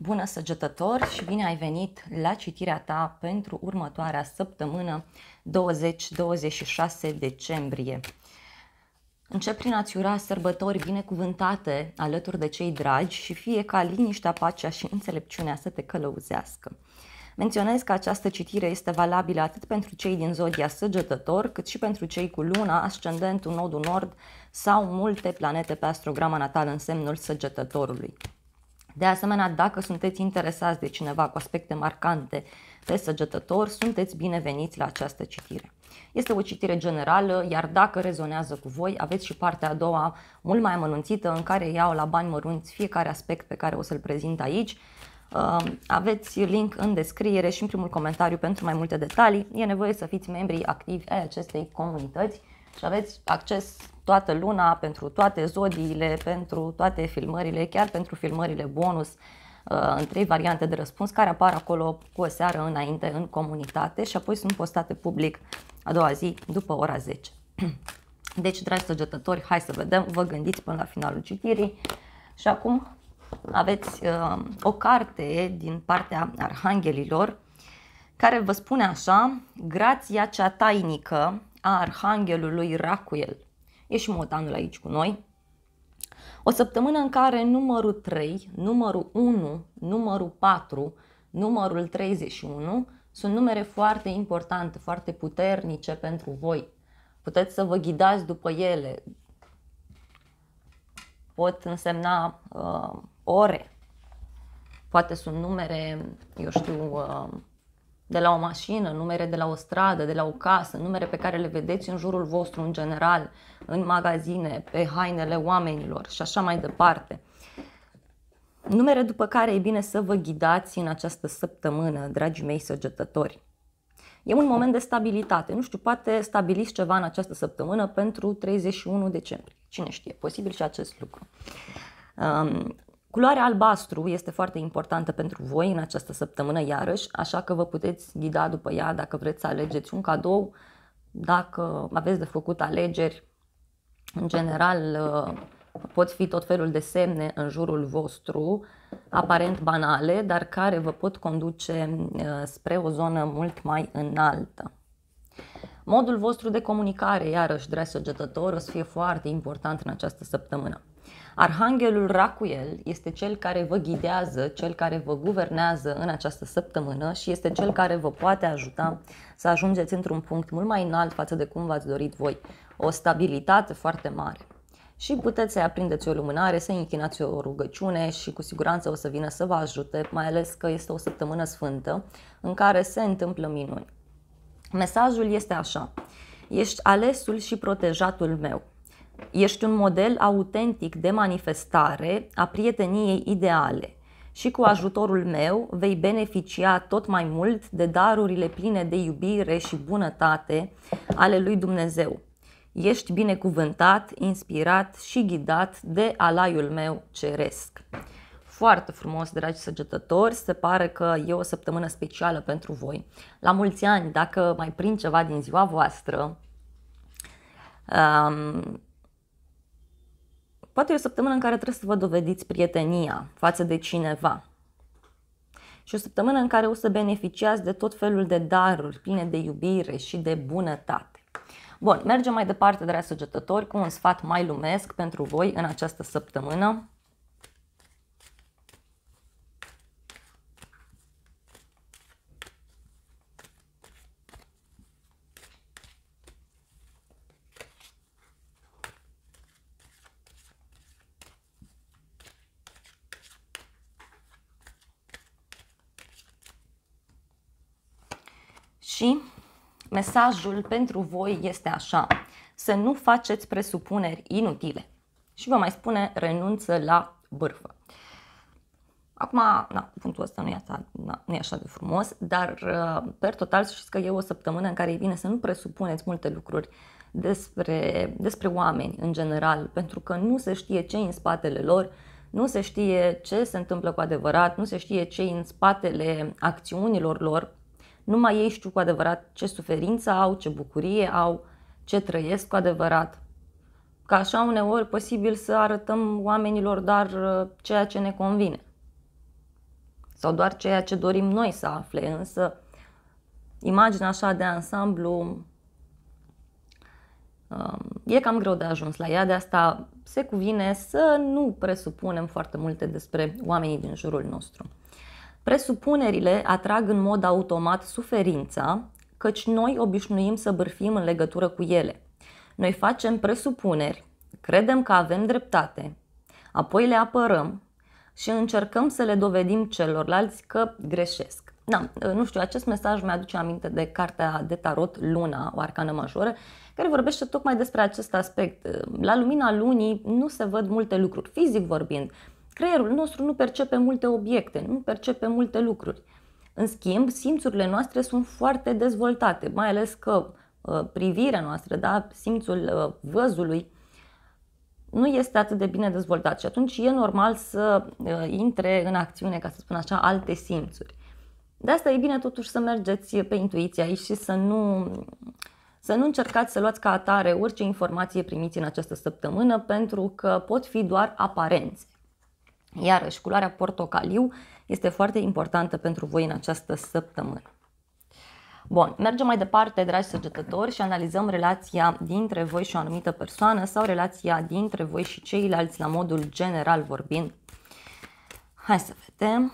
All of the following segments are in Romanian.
Bună săgetător și bine ai venit la citirea ta pentru următoarea săptămână 20-26 decembrie. Încep prin a-ți ura sărbători binecuvântate alături de cei dragi și fie ca liniștea, pacea și înțelepciunea să te călăuzească. Menționez că această citire este valabilă atât pentru cei din zodia săgetător, cât și pentru cei cu luna, ascendentul, nodul nord sau multe planete pe astrograma natală în semnul săgetătorului. De asemenea, dacă sunteți interesați de cineva cu aspecte marcante pe săgetător, sunteți bineveniți la această citire. Este o citire generală, iar dacă rezonează cu voi, aveți și partea a doua mult mai amănunțită în care iau la bani mărunți fiecare aspect pe care o să-l prezint aici. Uh, aveți link în descriere și în primul comentariu pentru mai multe detalii. E nevoie să fiți membrii activi ai acestei comunități și aveți acces toată luna, pentru toate zodiile, pentru toate filmările, chiar pentru filmările bonus, uh, în trei variante de răspuns care apar acolo cu o seară înainte în comunitate și apoi sunt postate public a doua zi după ora 10. Deci, dragi săgetători, hai să vedem, vă gândiți până la finalul citirii și acum aveți uh, o carte din partea arhanghelilor care vă spune așa, grația cea tainică a arhanghelului Racuel, e și Motanul aici cu noi. O săptămână în care numărul 3, numărul 1, numărul 4, numărul 31 sunt numere foarte importante, foarte puternice pentru voi. Puteți să vă ghidați după ele. Pot însemna uh, ore. Poate sunt numere, eu știu, uh, de la o mașină, numere de la o stradă, de la o casă, numere pe care le vedeți în jurul vostru în general, în magazine, pe hainele oamenilor și așa mai departe. Numere după care e bine să vă ghidați în această săptămână, dragii mei săgetători. E un moment de stabilitate. Nu știu, poate stabiliți ceva în această săptămână pentru 31 decembrie. Cine știe, posibil și acest lucru. Culoarea albastru este foarte importantă pentru voi în această săptămână iarăși, așa că vă puteți ghida după ea dacă vreți să alegeți un cadou, dacă aveți de făcut alegeri. În general, uh, pot fi tot felul de semne în jurul vostru, aparent banale, dar care vă pot conduce uh, spre o zonă mult mai înaltă. Modul vostru de comunicare, iarăși, dragi săgetători, o să fie foarte important în această săptămână. Arhanghelul Racuel este cel care vă ghidează, cel care vă guvernează în această săptămână și este cel care vă poate ajuta să ajungeți într-un punct mult mai înalt față de cum v-ați dorit voi. O stabilitate foarte mare. Și puteți să-i aprindeți o lumânare, să-i închinați o rugăciune și cu siguranță o să vină să vă ajute, mai ales că este o săptămână sfântă în care se întâmplă minuni. Mesajul este așa. Ești alesul și protejatul meu. Ești un model autentic de manifestare a prieteniei ideale și cu ajutorul meu vei beneficia tot mai mult de darurile pline de iubire și bunătate ale lui Dumnezeu. Ești binecuvântat, inspirat și ghidat de alaiul meu ceresc. Foarte frumos, dragi săgetători, se pare că e o săptămână specială pentru voi. La mulți ani, dacă mai prind ceva din ziua voastră, um, Poate e o săptămână în care trebuie să vă dovediți prietenia față de cineva. Și o săptămână în care o să beneficiați de tot felul de daruri pline de iubire și de bunătate. Bun, mergem mai departe, dragi săgetători, cu un sfat mai lumesc pentru voi în această săptămână și mesajul pentru voi este așa, să nu faceți presupuneri inutile. Și vă mai spune renunță la bârfă. Acum, na, punctul ăsta nu e, așa, na, nu e așa de frumos, dar uh, per total știți că e o săptămână în care e bine să nu presupuneți multe lucruri despre, despre oameni în general, pentru că nu se știe ce în spatele lor, nu se știe ce se întâmplă cu adevărat, nu se știe ce în spatele acțiunilor lor numai ei știu cu adevărat ce suferință au, ce bucurie au, ce trăiesc cu adevărat. Ca așa uneori posibil să arătăm oamenilor dar uh, ceea ce ne convine. Sau doar ceea ce dorim noi să afle, însă imaginea așa de ansamblu um, e cam greu de ajuns la ea, de asta se cuvine să nu presupunem foarte multe despre oamenii din jurul nostru. Presupunerile atrag în mod automat suferința, căci noi obișnuim să bârfim în legătură cu ele. Noi facem presupuneri, credem că avem dreptate, apoi le apărăm și încercăm să le dovedim celorlalți că greșesc. Da, nu știu, acest mesaj mi-aduce aminte de cartea de tarot Luna, o arcană majoră, care vorbește tocmai despre acest aspect. La lumina lunii nu se văd multe lucruri, fizic vorbind, Creierul nostru nu percepe multe obiecte, nu percepe multe lucruri. În schimb, simțurile noastre sunt foarte dezvoltate, mai ales că uh, privirea noastră, da, simțul uh, văzului, nu este atât de bine dezvoltat și atunci e normal să uh, intre în acțiune, ca să spun așa, alte simțuri. De asta e bine totuși să mergeți pe intuiția aici și să nu, să nu încercați să luați ca atare orice informație primiți în această săptămână pentru că pot fi doar aparențe. Iarăși, culoarea portocaliu este foarte importantă pentru voi în această săptămână. Bun, mergem mai departe, dragi săgetători, și analizăm relația dintre voi și o anumită persoană sau relația dintre voi și ceilalți la modul general vorbind. Hai să vedem.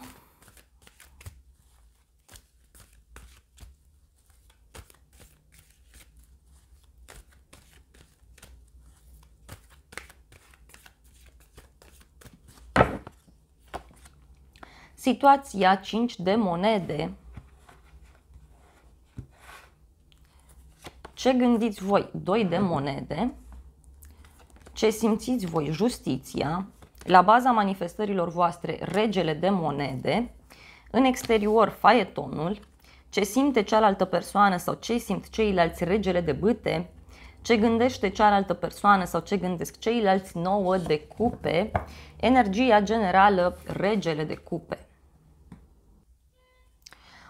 situația 5 de monede. Ce gândiți voi? 2 de monede. Ce simțiți voi? Justiția. La baza manifestărilor voastre, regele de monede. În exterior, faietonul. Ce simte cealaltă persoană sau ce simt ceilalți regele de bâte ce gândește cealaltă persoană sau ce gândesc ceilalți nouă de cupe, energia generală regele de cupe.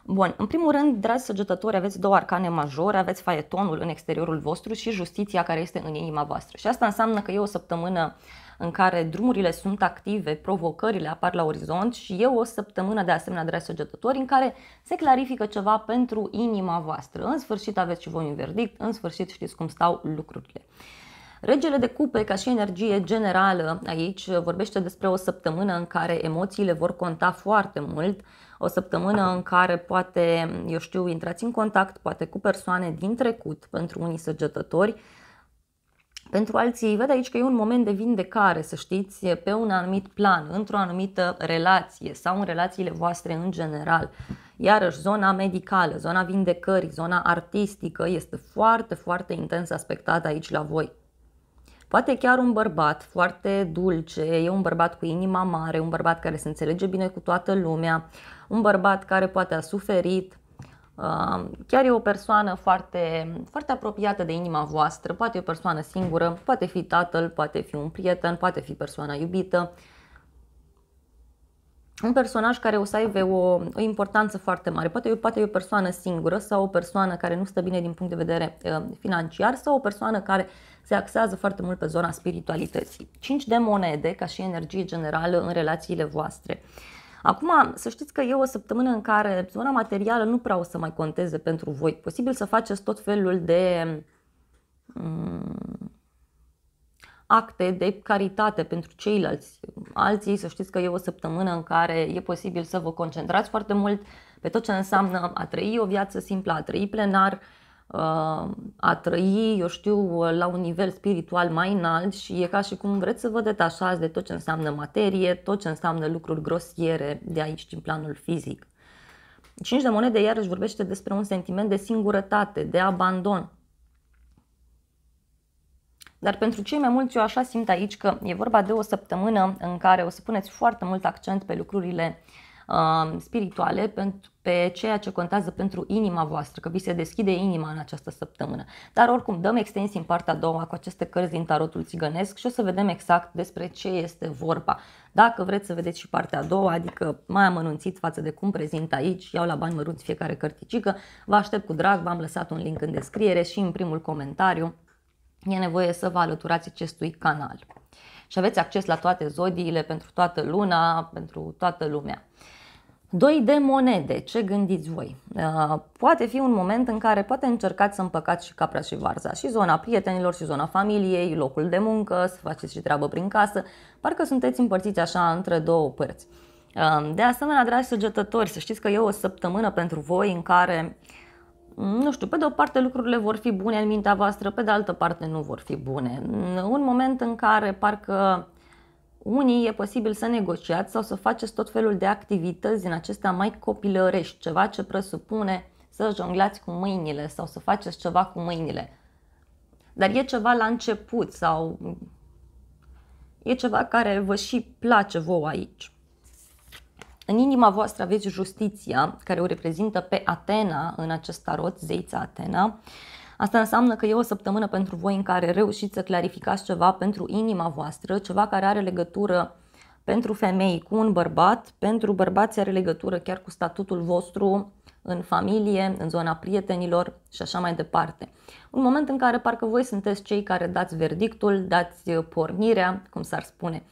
Bun, în primul rând, dragi săgetători, aveți două arcane majore, aveți faetonul în exteriorul vostru și justiția care este în inima voastră. Și asta înseamnă că e o săptămână în care drumurile sunt active, provocările apar la orizont și e o săptămână de asemenea, dragi săgetători, în care se clarifică ceva pentru inima voastră. În sfârșit aveți și voi un verdict, în sfârșit știți cum stau lucrurile. Regele de cupe, ca și energie generală, aici vorbește despre o săptămână în care emoțiile vor conta foarte mult, o săptămână în care poate, eu știu, intrați în contact, poate cu persoane din trecut, pentru unii săgetători, pentru alții, văd aici că e un moment de vindecare, să știți, pe un anumit plan, într-o anumită relație sau în relațiile voastre în general. Iarăși, zona medicală, zona vindecării, zona artistică este foarte, foarte intens aspectată aici la voi. Poate chiar un bărbat foarte dulce, e un bărbat cu inima mare, un bărbat care se înțelege bine cu toată lumea, un bărbat care poate a suferit, uh, chiar e o persoană foarte, foarte apropiată de inima voastră, poate e o persoană singură, poate fi tatăl, poate fi un prieten, poate fi persoana iubită, un personaj care o să aibă o, o importanță foarte mare. Poate e, poate e o persoană singură sau o persoană care nu stă bine din punct de vedere ă, financiar sau o persoană care se axează foarte mult pe zona spiritualității. 5 de monede ca și energie generală în relațiile voastre. Acum, să știți că e o săptămână în care zona materială nu prea o să mai conteze pentru voi. Posibil să faceți tot felul de um, acte de caritate pentru ceilalți. Alții, să știți că e o săptămână în care e posibil să vă concentrați foarte mult pe tot ce înseamnă a trăi o viață simplă, a trăi plenar, uh, a trăi, eu știu, la un nivel spiritual mai înalt și e ca și cum vreți să vă detașați de tot ce înseamnă materie, tot ce înseamnă lucruri grosiere de aici din planul fizic. Cinci de monede iarăși vorbește despre un sentiment de singurătate, de abandon, dar pentru cei mai mulți eu așa simt aici că e vorba de o săptămână în care o să puneți foarte mult accent pe lucrurile uh, spirituale, pe ceea ce contează pentru inima voastră, că vi se deschide inima în această săptămână. Dar oricum dăm extensii în partea a doua cu aceste cărți din tarotul țigănesc și o să vedem exact despre ce este vorba. Dacă vreți să vedeți și partea a doua, adică mai amănunțit față de cum prezint aici, iau la bani mărunți fiecare cărticică, vă aștept cu drag, v-am lăsat un link în descriere și în primul comentariu e nevoie să vă alăturați acestui canal. Și aveți acces la toate zodiile pentru toată luna, pentru toată lumea. Doi de monede, ce gândiți voi? Uh, poate fi un moment în care poate încercați să împăcați și capra și varza, și zona prietenilor, și zona familiei, locul de muncă, să faceți și treabă prin casă, parcă sunteți împărțiți așa între două părți. Uh, de asemenea, dragi săgetători, să știți că e o săptămână pentru voi în care uh, nu știu, pe de o parte lucrurile vor fi bune în mintea voastră, pe de altă parte nu vor fi bune. Un moment în care parcă unii e posibil să negociați sau să faceți tot felul de activități din acestea mai copilărești, ceva ce presupune să jonglați cu mâinile sau să faceți ceva cu mâinile. Dar e ceva la început sau e ceva care vă și place vouă aici în inima voastră aveți justiția, care o reprezintă pe Atena în acest tarot, zeița Atena. Asta înseamnă că e o săptămână pentru voi în care reușiți să clarificați ceva pentru inima voastră, ceva care are legătură pentru femei cu un bărbat, pentru bărbați are legătură chiar cu statutul vostru în familie, în zona prietenilor și așa mai departe. Un moment în care parcă voi sunteți cei care dați verdictul, dați pornirea, cum s-ar spune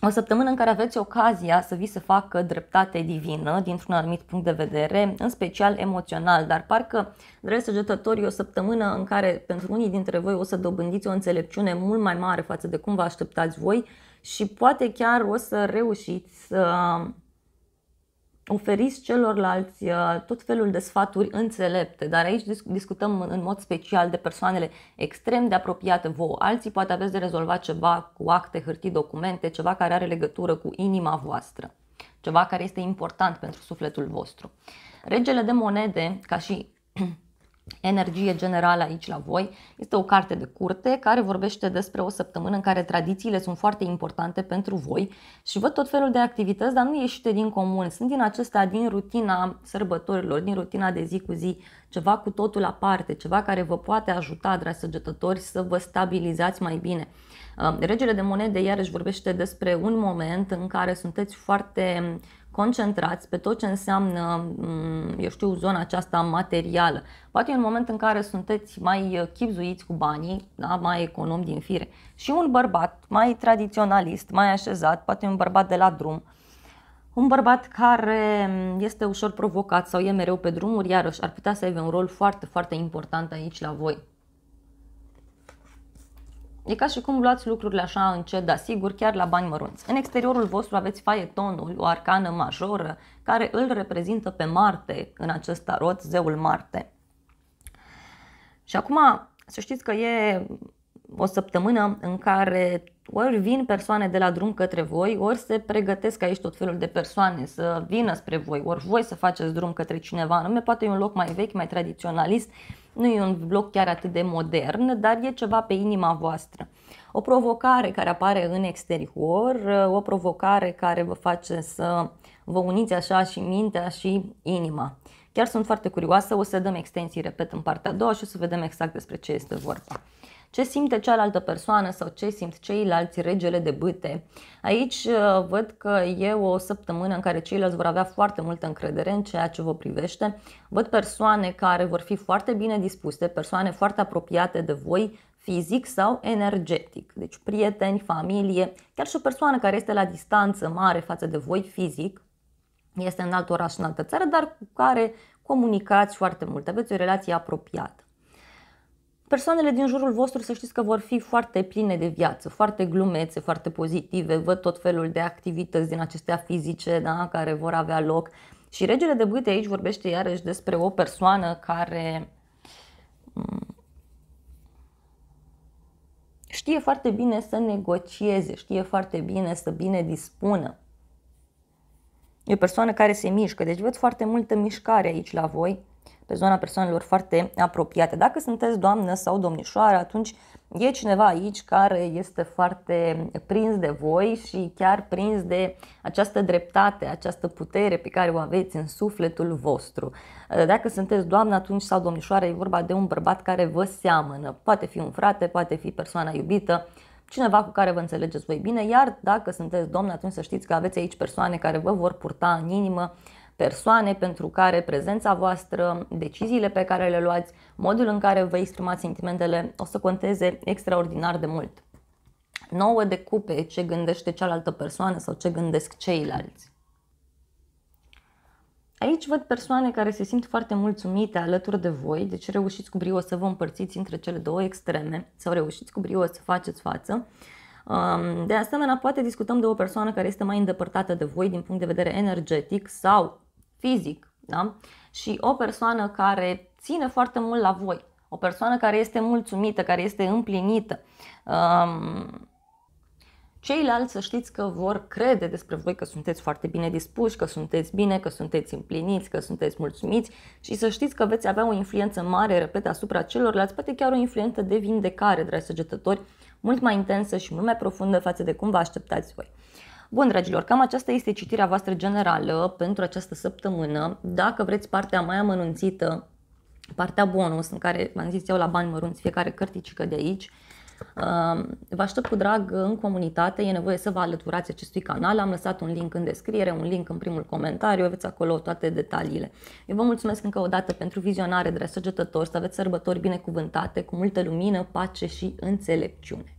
o săptămână în care aveți ocazia să vi se facă dreptate divină dintr-un anumit punct de vedere, în special emoțional, dar parcă, dragi săgetători, e o săptămână în care pentru unii dintre voi o să dobândiți o înțelepciune mult mai mare față de cum vă așteptați voi și poate chiar o să reușiți să oferiți celorlalți uh, tot felul de sfaturi înțelepte, dar aici discutăm în mod special de persoanele extrem de apropiate vouă. Alții poate aveți de rezolvat ceva cu acte, hârtii, documente, ceva care are legătură cu inima voastră, ceva care este important pentru sufletul vostru. Regele de monede, ca și Energie generală aici la voi este o carte de curte care vorbește despre o săptămână în care tradițiile sunt foarte importante pentru voi și văd tot felul de activități, dar nu ieșite din comun. Sunt din acestea din rutina sărbătorilor, din rutina de zi cu zi, ceva cu totul aparte, ceva care vă poate ajuta, dragi săgetători, să vă stabilizați mai bine. Uh, regele de monede iarăși vorbește despre un moment în care sunteți foarte concentrați pe tot ce înseamnă, mm, eu știu, zona aceasta materială. Poate în moment în care sunteți mai uh, chipzuiți cu banii, da? mai econom din fire. Și un bărbat mai tradiționalist, mai așezat, poate un bărbat de la drum, un bărbat care mm, este ușor provocat sau e mereu pe drumuri, iarăși ar putea să aibă un rol foarte, foarte important aici la voi. E ca și cum luați lucrurile așa încet, dar sigur, chiar la bani mărunți. În exteriorul vostru aveți faietonul, o arcană majoră, care îl reprezintă pe Marte în acest tarot, zeul Marte. Și acum, să știți că e o săptămână în care ori vin persoane de la drum către voi, ori se pregătesc aici tot felul de persoane să vină spre voi, ori voi să faceți drum către cineva anume, poate e un loc mai vechi, mai tradiționalist, nu e un vlog chiar atât de modern, dar e ceva pe inima voastră. O provocare care apare în exterior, o provocare care vă face să vă uniți așa și mintea și inima. Chiar sunt foarte curioasă, o să dăm extensii, repet, în partea a doua și o să vedem exact despre ce este vorba ce simte cealaltă persoană sau ce simt ceilalți regele de bâte. Aici uh, văd că e o săptămână în care ceilalți vor avea foarte multă încredere în ceea ce vă privește. Văd persoane care vor fi foarte bine dispuse, persoane foarte apropiate de voi, fizic sau energetic. Deci prieteni, familie, chiar și o persoană care este la distanță mare față de voi fizic, este în alt oraș, în altă țară, dar cu care comunicați foarte mult, aveți o relație apropiată persoanele din jurul vostru să știți că vor fi foarte pline de viață, foarte glumețe, foarte pozitive, văd tot felul de activități din acestea fizice da, care vor avea loc. Și regele de bâte aici vorbește iarăși despre o persoană care mm, știe foarte bine să negocieze, știe foarte bine să bine dispună. E o persoană care se mișcă, deci văd foarte multă mișcare aici la voi pe zona persoanelor foarte apropiate. Dacă sunteți doamnă sau domnișoară, atunci e cineva aici care este foarte prins de voi și chiar prins de această dreptate, această putere pe care o aveți în sufletul vostru. Dacă sunteți doamnă atunci sau domnișoară, e vorba de un bărbat care vă seamănă. Poate fi un frate, poate fi persoana iubită, cineva cu care vă înțelegeți voi bine, iar dacă sunteți domn, atunci să știți că aveți aici persoane care vă vor purta în inimă, persoane pentru care prezența voastră, deciziile pe care le luați, modul în care vă exprimați sentimentele o să conteze extraordinar de mult. de cupe ce gândește cealaltă persoană sau ce gândesc ceilalți. Aici văd persoane care se simt foarte mulțumite alături de voi, deci reușiți cu brio să vă împărțiți între cele două extreme sau reușiți cu brio să faceți față. Um, de asemenea, poate discutăm de o persoană care este mai îndepărtată de voi din punct de vedere energetic sau fizic, da? și o persoană care ține foarte mult la voi, o persoană care este mulțumită, care este împlinită, um, ceilalți să știți că vor crede despre voi că sunteți foarte bine dispuși, că sunteți bine, că sunteți împliniți, că sunteți mulțumiți și să știți că veți avea o influență mare, repet, asupra celorlalți, poate chiar o influență de vindecare, dragi săgetători, mult mai intensă și mult mai profundă față de cum vă așteptați voi. Bun, dragilor, cam aceasta este citirea voastră generală pentru această săptămână. Dacă vreți partea mai amănunțită, partea bonus, în care v-am zis eu la bani mărunți fiecare cărticică de aici, uh, Vă aștept cu drag în comunitate, e nevoie să vă alăturați acestui canal, am lăsat un link în descriere, un link în primul comentariu, aveți acolo toate detaliile. Eu vă mulțumesc încă o dată pentru vizionare, dragi săgetători, să aveți sărbători binecuvântate, cu multă lumină, pace și înțelepciune.